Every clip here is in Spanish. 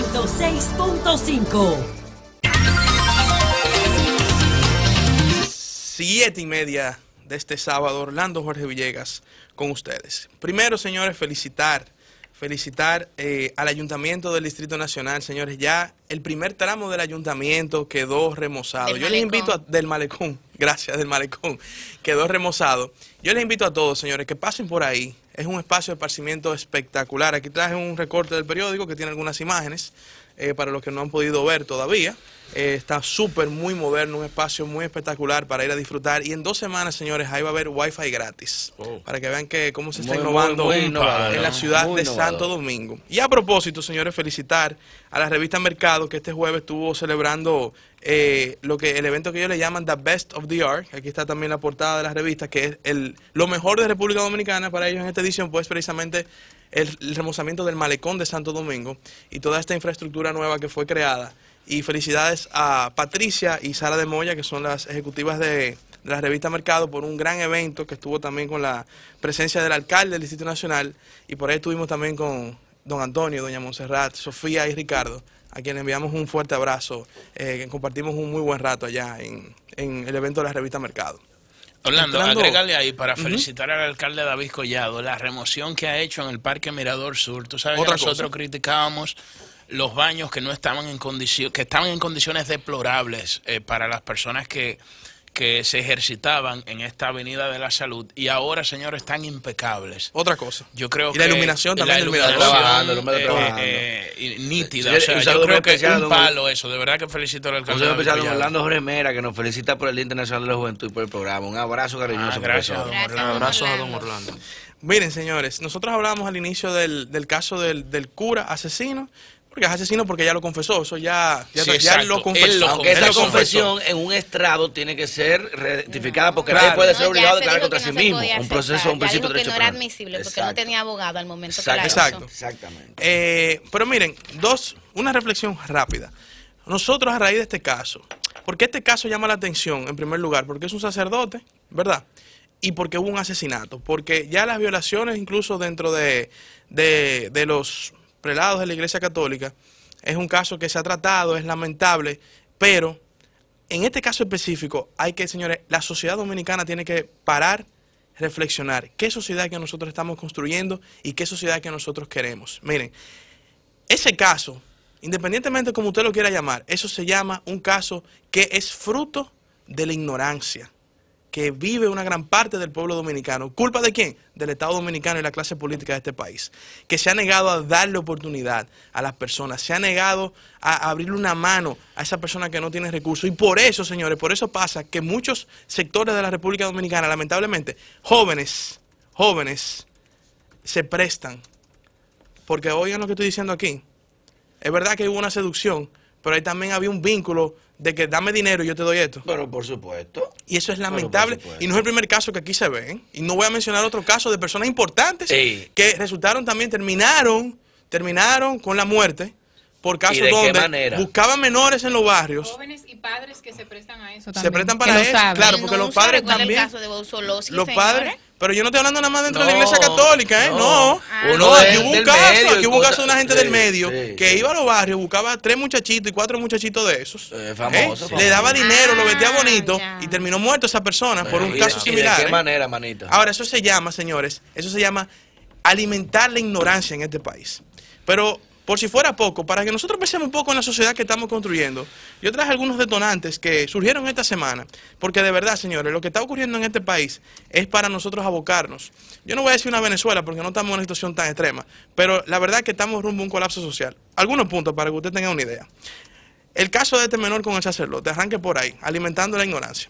6.5 Siete y media de este sábado, Orlando Jorge Villegas con ustedes. Primero, señores, felicitar, felicitar eh, al Ayuntamiento del Distrito Nacional, señores. Ya el primer tramo del Ayuntamiento quedó remozado. Yo les invito a, del malecón, gracias, del malecón, quedó remozado. Yo les invito a todos, señores, que pasen por ahí, es un espacio de parcimiento espectacular. Aquí traje un recorte del periódico que tiene algunas imágenes eh, para los que no han podido ver todavía. Eh, está súper, muy moderno, un espacio muy espectacular para ir a disfrutar. Y en dos semanas, señores, ahí va a haber wifi gratis. Oh. Para que vean que cómo se está innovando en la ciudad de Santo Domingo. Y a propósito, señores, felicitar a la revista Mercado, que este jueves estuvo celebrando eh, lo que el evento que ellos le llaman The Best of the Art. Aquí está también la portada de la revista, que es el, lo mejor de República Dominicana para ellos en esta edición, pues precisamente el remozamiento del malecón de Santo Domingo y toda esta infraestructura nueva que fue creada y felicidades a Patricia y Sara de Moya, que son las ejecutivas de, de la revista Mercado por un gran evento que estuvo también con la presencia del alcalde del Distrito Nacional y por ahí estuvimos también con don Antonio, doña Monserrat, Sofía y Ricardo, a quienes enviamos un fuerte abrazo, eh, compartimos un muy buen rato allá en, el evento de la revista Mercado. Orlando, agrégale ahí para felicitar al alcalde David Collado la remoción que ha hecho en el Parque Mirador Sur. Tú sabes que nosotros criticábamos los baños que no estaban en condiciones, que estaban en condiciones deplorables eh, para las personas que, se ejercitaban en esta avenida de la salud y ahora, señores, están impecables. Otra cosa. Yo creo que la iluminación también. La iluminación, trabajando, eh, eh nítida. yo creo que es un palo eso. De verdad que felicito al alcalde. Un especial a Orlando Remera, que nos felicita por el Día Internacional de la Juventud y por el programa. Un abrazo ah, cariñoso. Ah, gracias, don Abrazo a don Orlando. Miren, señores, nosotros hablábamos al inicio del, del caso del cura asesino porque es asesino porque ya lo confesó, eso ya, ya, lo confesó. Aunque esa confesión en un estrado tiene que ser rectificada porque nadie puede ser obligado a declarar contra sí mismo. Un proceso, un principio de derecho. Que no era admisible porque no tenía abogado al momento Exacto. Exacto. Exactamente. Eh, pero miren, dos, una reflexión rápida. Nosotros a raíz de este caso, porque este caso llama la atención en primer lugar, porque es un sacerdote, ¿verdad? y porque hubo un asesinato, porque ya las violaciones incluso dentro de, de, de, los prelados de la Iglesia Católica. Es un caso que se ha tratado, es lamentable, pero en este caso específico hay que, señores, la sociedad dominicana tiene que parar, reflexionar qué sociedad que nosotros estamos construyendo y qué sociedad que nosotros queremos. Miren, ese caso, independientemente de como usted lo quiera llamar, eso se llama un caso que es fruto de la ignorancia que vive una gran parte del pueblo dominicano. ¿Culpa de quién? Del Estado dominicano y la clase política de este país, que se ha negado a darle oportunidad a las personas, se ha negado a abrirle una mano a esa persona que no tiene recursos. Y por eso, señores, por eso pasa que muchos sectores de la República Dominicana, lamentablemente, jóvenes, jóvenes, se prestan. Porque oigan lo que estoy diciendo aquí. Es verdad que hubo una seducción, pero ahí también había un vínculo de que dame dinero y yo te doy esto. Pero por supuesto. Y eso es lamentable. Y no es el primer caso que aquí se ve. Y no voy a mencionar otro caso de personas importantes que resultaron también, terminaron, terminaron con la muerte por casos donde buscaban menores en los barrios. Jóvenes y padres que se prestan a eso también. Se prestan para eso, claro, porque los padres también. El los padres pero yo no estoy hablando nada más dentro de la iglesia católica, ¿eh? No. no. aquí hubo un caso, aquí hubo un caso de una gente del medio que iba a los barrios, buscaba tres muchachitos y cuatro muchachitos de esos. Eh, ¿eh? Le daba dinero, lo vestía ah, bonito y terminó muerto esa persona por un caso similar. ¿De qué ¿eh? manera, manita? Ahora, eso se llama, señores, eso se llama alimentar la ignorancia en este país. Pero por si fuera poco, para que nosotros pensemos un poco en la sociedad que estamos construyendo, yo traje algunos detonantes que surgieron esta semana, porque de verdad, señores, lo que está ocurriendo en este país es para nosotros abocarnos. Yo no voy a decir una Venezuela porque no estamos en una situación tan extrema, pero la verdad es que estamos rumbo a un colapso social. Algunos puntos para que usted tenga una idea. El caso de este menor con el sacerdote, arranque por ahí, alimentando la ignorancia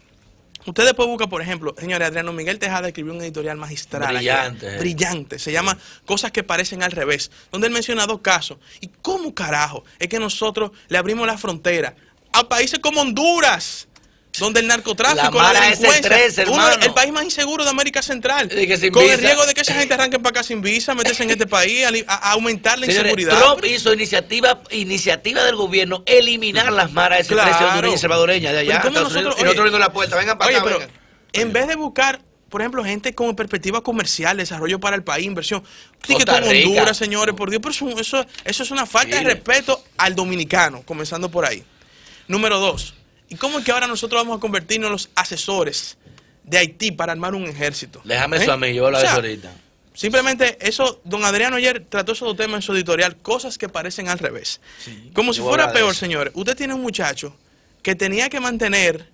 ustedes pueden busca, por ejemplo, señores, Adriano Miguel Tejada escribió un editorial magistral. Brillante. Eh. brillante. Se llama Cosas que parecen al revés, donde él menciona dos casos. ¿Y cómo carajo es que nosotros le abrimos la frontera a países como Honduras, donde el narcotráfico, la, delincuencia, el país más inseguro de América Central, con el riesgo de que esa gente arranque para acá sin visa, meterse en este país, a, aumentar la inseguridad. Trump hizo iniciativa, iniciativa del gobierno eliminar las maras de claro. y salvadoreña de allá. Nosotros, y nosotros en la puerta, vengan para oye, acá, pero En vez de buscar por ejemplo, gente con perspectiva comercial, desarrollo para el país, inversión. que con Honduras, señores, por Dios, eso, eso, es una falta de respeto al dominicano, comenzando por ahí. Número dos, ¿Y cómo es que ahora nosotros vamos a convertirnos en los asesores de Haití para armar un ejército? Déjame ¿Eh? eso a mí, yo lo a ahorita. Simplemente eso, don Adriano ayer trató esos tema en su editorial, cosas que parecen al revés. Como si fuera peor, señores. Usted tiene un muchacho que tenía que mantener,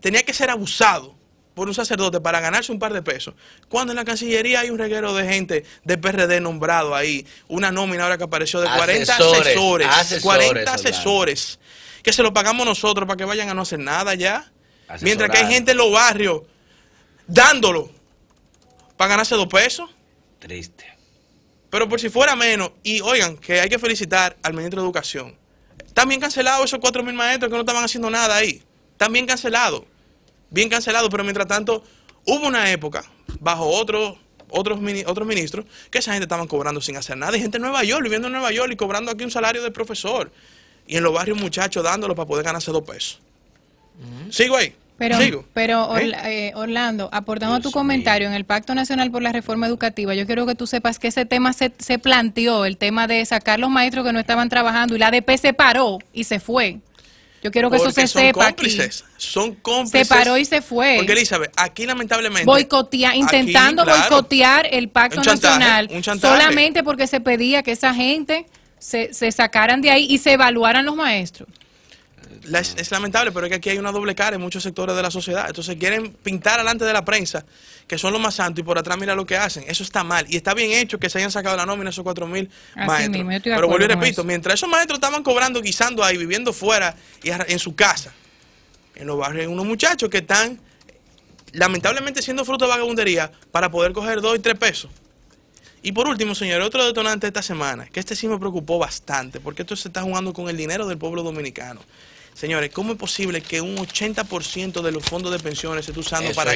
tenía que ser abusado por un sacerdote para ganarse un par de pesos, cuando en la Cancillería hay un reguero de gente de PRD nombrado ahí, una nómina ahora que apareció de 40 asesores 40 asesores que se lo pagamos nosotros para que vayan a no hacer nada ya. Mientras que hay gente en los barrios dándolo para ganarse dos pesos. Triste. Pero por si fuera menos, y oigan, que hay que felicitar al ministro de Educación. También cancelados esos cuatro mil maestros que no estaban haciendo nada ahí. También cancelado. Bien cancelado, pero mientras tanto, hubo una época, bajo otros, otros ministros, que esa gente estaban cobrando sin hacer nada. Y gente en Nueva York, viviendo en Nueva York y cobrando aquí un salario de profesor y en los barrios muchachos dándolo para poder ganarse dos pesos. ¿Sigo ahí? Pero, pero ¿Eh? Eh, Orlando, aportando a tu comentario, en el Pacto Nacional por la Reforma Educativa, yo quiero que tú sepas que ese tema se, planteó, el tema de sacar los maestros que no estaban trabajando y la ADP se paró y se fue. Yo quiero que eso se son sepa. Cómplices, Son cómplices. Se paró y se fue. Porque Elizabeth, aquí lamentablemente. Boicotea, intentando boicotear el Pacto Nacional. Solamente porque se pedía que esa gente se, sacaran de ahí y se evaluaran los maestros. es, lamentable, pero es que aquí hay una doble cara en muchos sectores de la sociedad. Entonces quieren pintar delante de la prensa que son los más santos y por atrás mira lo que hacen. Eso está mal. Y está bien hecho que se hayan sacado la nómina esos 4 mil maestros. pero vuelvo y repito, mientras esos maestros estaban cobrando, guisando ahí, viviendo fuera y en su casa, en los barrios, unos muchachos que están lamentablemente siendo fruto de vagabundería para poder coger 2 y 3 pesos. Y por último, señores, otro detonante esta semana, que este sí me preocupó bastante, porque esto se está jugando con el dinero del pueblo dominicano. Señores, ¿cómo es posible que un 80% de los fondos de pensiones se esté usando para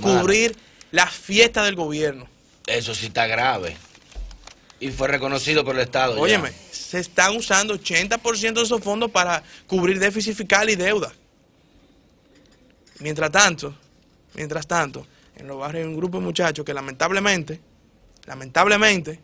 cubrir las fiestas del gobierno? Eso sí está grave. Y fue reconocido por el Estado. Óyeme, se están usando 80% de esos fondos para cubrir déficit fiscal y deuda. Mientras tanto, mientras tanto, en los barrios hay un grupo de muchachos que lamentablemente lamentablemente,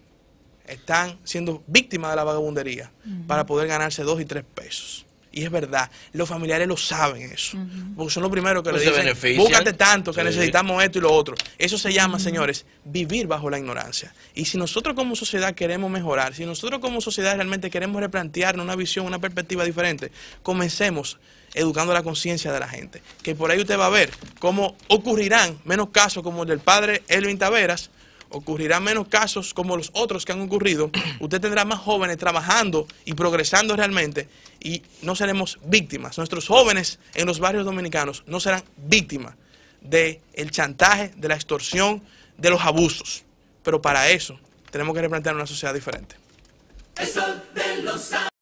están siendo víctimas de la vagabundería para poder ganarse dos y tres pesos. Y es verdad, los familiares lo saben eso, porque son los primeros que le dicen, búscate tanto, que necesitamos esto y lo otro. Eso se llama, señores, vivir bajo la ignorancia. Y si nosotros como sociedad queremos mejorar, si nosotros como sociedad realmente queremos replantearnos una visión, una perspectiva diferente, comencemos educando la conciencia de la gente. Que por ahí usted va a ver cómo ocurrirán menos casos como el del padre Elvin Taveras, ocurrirán menos casos como los otros que han ocurrido, usted tendrá más jóvenes trabajando y progresando realmente y no seremos víctimas. Nuestros jóvenes en los barrios dominicanos no serán víctimas del chantaje, de la extorsión, de los abusos. Pero para eso tenemos que replantear una sociedad diferente.